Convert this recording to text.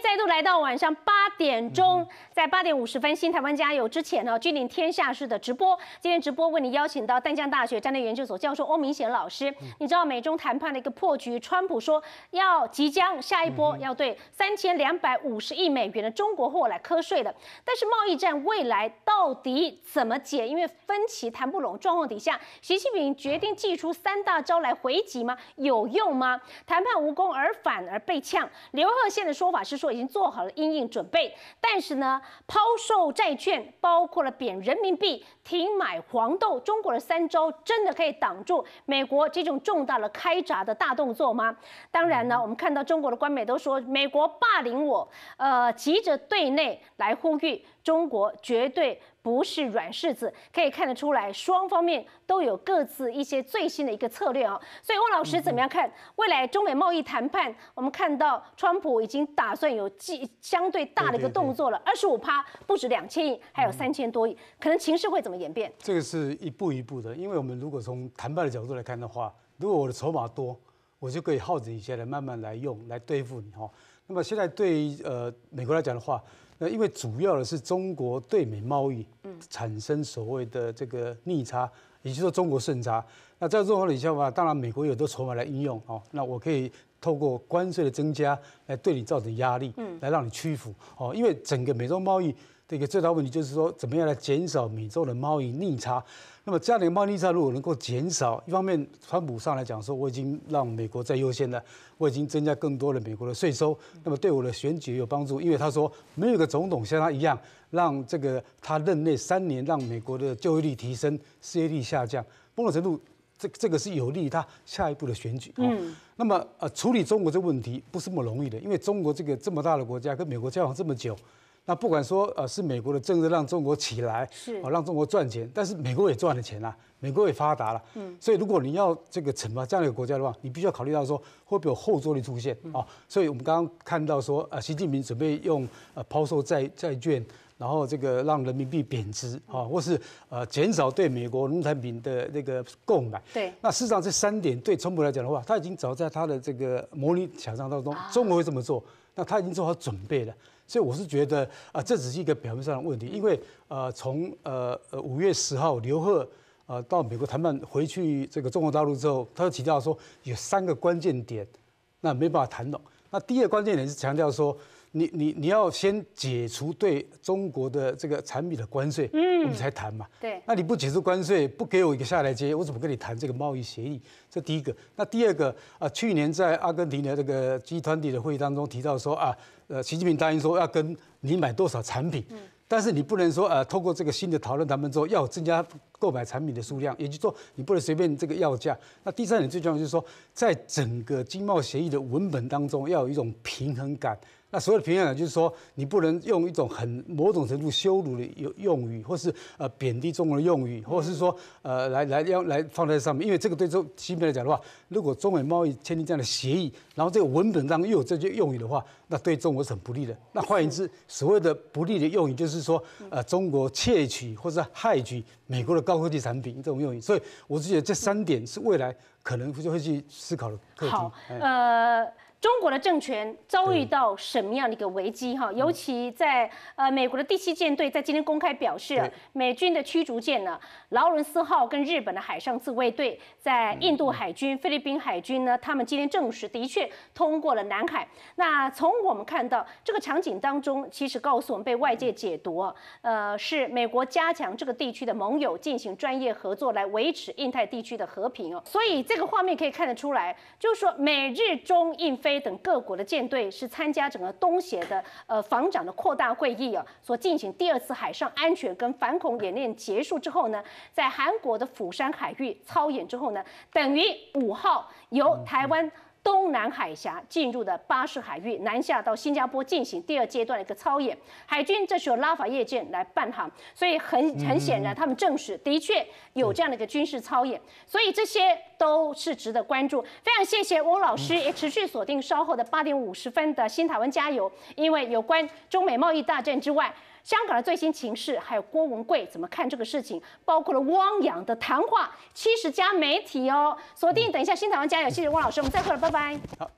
再度来到晚上八点钟，在八点五十分，《新台湾加油》之前呢，君临天下式的直播。今天直播为你邀请到淡江大学战略研究所教授欧明贤老师。你知道美中谈判的一个破局，川普说要即将下一波要对三千两百五十亿美元的中国货来瞌睡了。但是贸易战未来到底怎么解？因为分歧谈不拢，状况底下，习近平决定祭出三大招来回击吗？有用吗？谈判无功而反而被呛。刘鹤宪的说法是。说已经做好了应硬准备，但是呢，抛售债券，包括了贬人民币、停买黄豆，中国的三招真的可以挡住美国这种重大的开闸的大动作吗？当然呢，我们看到中国的官媒都说美国霸凌我，呃，急着对内来呼吁中国绝对。不是软柿子，可以看得出来，双方面都有各自一些最新的一个策略啊。所以，汪老师怎么样看未来中美贸易谈判？我们看到川普已经打算有计相对大的一个动作了，二十五趴不止两千亿，还有三千多亿，可能情势会怎么演变？这个是一步一步的，因为我们如果从谈判的角度来看的话，如果我的筹码多，我就可以耗着一下来慢慢来用来对付你哈。那么现在对呃美国来讲的话，那因为主要的是中国对美贸易产生所谓的这个逆差，也就是说中国顺差。那在这种情况下，话，当然美国有多筹码来应用哦，那我可以透过关税的增加来对你造成压力，嗯，来让你屈服哦，因为整个美洲贸易。这个最大问题就是说，怎么样来减少美洲的贸易逆差？那么这样的贸易逆差如果能够减少，一方面，川普上来讲说，我已经让美国在优先了，我已经增加更多的美国的税收，那么对我的选举有帮助，因为他说没有一个总统像他一样，让这个他任内三年让美国的就业率提升，失业率下降，某种程度，这这个是有利于他下一步的选举。嗯。那么，呃，处理中国这问题不是那么容易的，因为中国这个这么大的国家，跟美国交往这么久。那不管说呃是美国的政策让中国起来，是哦让中国赚钱，但是美国也赚了钱啦，美国也发达了，嗯，所以如果你要这个惩罚这样的一个国家的话，你必须要考虑到说会不会有后坐力出现啊？所以我们刚刚看到说啊，习近平准备用呃抛售债债券，然后这个让人民币贬值啊，或是呃减少对美国农产品的那个购买，对，那事实上这三点对特朗普来讲的话，他已经早在他的这个模拟想象当中，中国会这么做，那他已经做好准备了。所以我是觉得啊，这只是一个表面上的问题，因为呃，从呃呃五月十号刘鹤呃到美国谈判回去这个中国大陆之后，他就提到说有三个关键点，那没办法谈拢。那第一个关键点是强调说。你你你要先解除对中国的这个产品的关税，嗯，我们才谈嘛。对。那你不解除关税，不给我一个下来接，我怎么跟你谈这个贸易协议？这第一个。那第二个啊，去年在阿根廷的这个集团体的会议当中提到说啊，呃，习近平答应说要跟你买多少产品，嗯，但是你不能说呃，通过这个新的讨论，他们说要增加购买产品的数量，也就是说你不能随便这个要价。那第三点最重要就是说，在整个经贸协议的文本当中要有一种平衡感。那所有的评价呢，就是说你不能用一种很某种程度羞辱的用用语，或是呃贬低中国的用语，或是说呃来来要来放在上面，因为这个对中西本来讲的话，如果中美贸易签订这样的协议，然后这个文本上又有这些用语的话，那对中国是很不利的。那换言之，所谓的不利的用语，就是说呃中国窃取或者害取美国的高科技产品这种用语。所以我是觉得这三点是未来。可能会去思考的课题。好，呃，中国的政权遭遇到什么样的一个危机哈？尤其在呃，美国的第七舰队在今天公开表示，美军的驱逐舰呢，劳伦斯号跟日本的海上自卫队，在印度海军、菲律宾海军呢，他们今天证实的确通过了南海。那从我们看到这个场景当中，其实告诉我们被外界解读，呃，是美国加强这个地区的盟友进行专业合作来维持印太地区的和平哦。所以这。这个画面可以看得出来，就是说美日中印非等各国的舰队是参加整个东协的呃防长的扩大会议啊，所进行第二次海上安全跟反恐演练结束之后呢，在韩国的釜山海域操演之后呢，等于五号由台湾。东南海峡进入的巴士海域，南下到新加坡进行第二阶段的一个操演，海军这时候拉法叶舰来伴航，所以很很显然，他们证实的确有这样的一个军事操演，所以这些都是值得关注。非常谢谢翁老师也持续锁定稍后的八点五十分的新台湾加油，因为有关中美贸易大战之外。香港的最新情势，还有郭文贵怎么看这个事情，包括了汪洋的谈话，七十家媒体哦，锁定等一下新台湾加油，谢谢汪老师，我们再会了，拜拜。好。